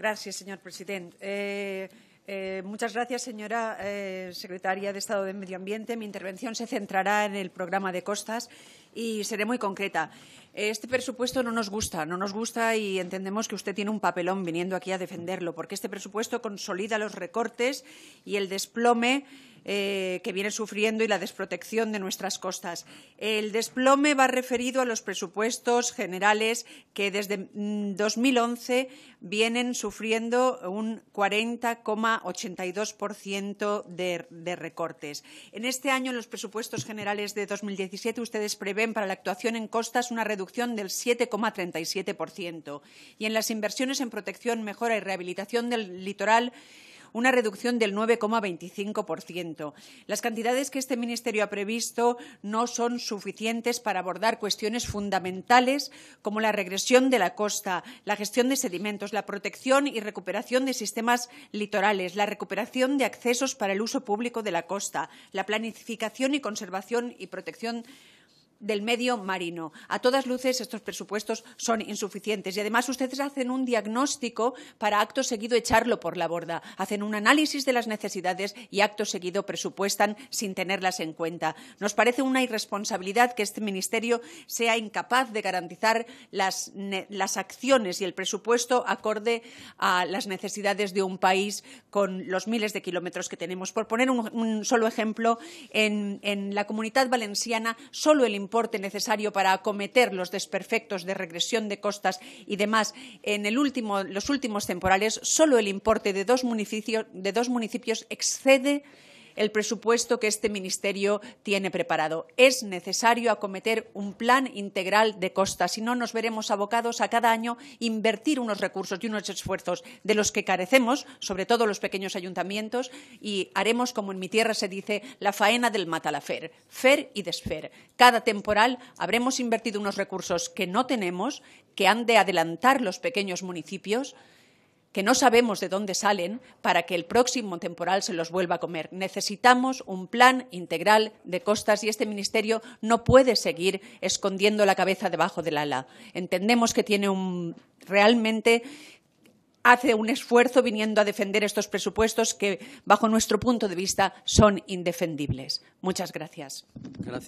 Gracias, señor presidente. Eh, eh, muchas gracias, señora eh, secretaria de Estado de Medio Ambiente. Mi intervención se centrará en el programa de costas y seré muy concreta. Este presupuesto no nos gusta, no nos gusta y entendemos que usted tiene un papelón viniendo aquí a defenderlo, porque este presupuesto consolida los recortes y el desplome eh, que viene sufriendo y la desprotección de nuestras costas. El desplome va referido a los presupuestos generales que desde 2011 mm, vienen sufriendo un 40,82% de, de recortes. En este año, en los presupuestos generales de 2017, ustedes prevén para la actuación en costas una reducción del 7,37% y en las inversiones en protección, mejora y rehabilitación del litoral una reducción del 9,25%. Las cantidades que este Ministerio ha previsto no son suficientes para abordar cuestiones fundamentales como la regresión de la costa, la gestión de sedimentos, la protección y recuperación de sistemas litorales, la recuperación de accesos para el uso público de la costa, la planificación y conservación y protección del medio marino. A todas luces, estos presupuestos son insuficientes y además ustedes hacen un diagnóstico para acto seguido echarlo por la borda. Hacen un análisis de las necesidades y acto seguido presupuestan sin tenerlas en cuenta. Nos parece una irresponsabilidad que este Ministerio sea incapaz de garantizar las, las acciones y el presupuesto acorde a las necesidades de un país con los miles de kilómetros que tenemos. Por poner un, solo ejemplo, en, en la comunidad valenciana solo el importe necesario para acometer los desperfectos de regresión de costas y demás en el último, los últimos temporales, solo el importe de dos municipios, de dos municipios excede el presupuesto que este Ministerio tiene preparado. Es necesario acometer un plan integral de costas, si no nos veremos abocados a cada año invertir unos recursos y unos esfuerzos de los que carecemos, sobre todo los pequeños ayuntamientos, y haremos, como en mi tierra se dice, la faena del matalafer, fer y desfer. Cada temporal habremos invertido unos recursos que no tenemos, que han de adelantar los pequeños municipios, que no sabemos de dónde salen para que el próximo temporal se los vuelva a comer. Necesitamos un plan integral de costas y este Ministerio no puede seguir escondiendo la cabeza debajo del ala. Entendemos que tiene un realmente hace un esfuerzo viniendo a defender estos presupuestos que, bajo nuestro punto de vista, son indefendibles. Muchas gracias. gracias.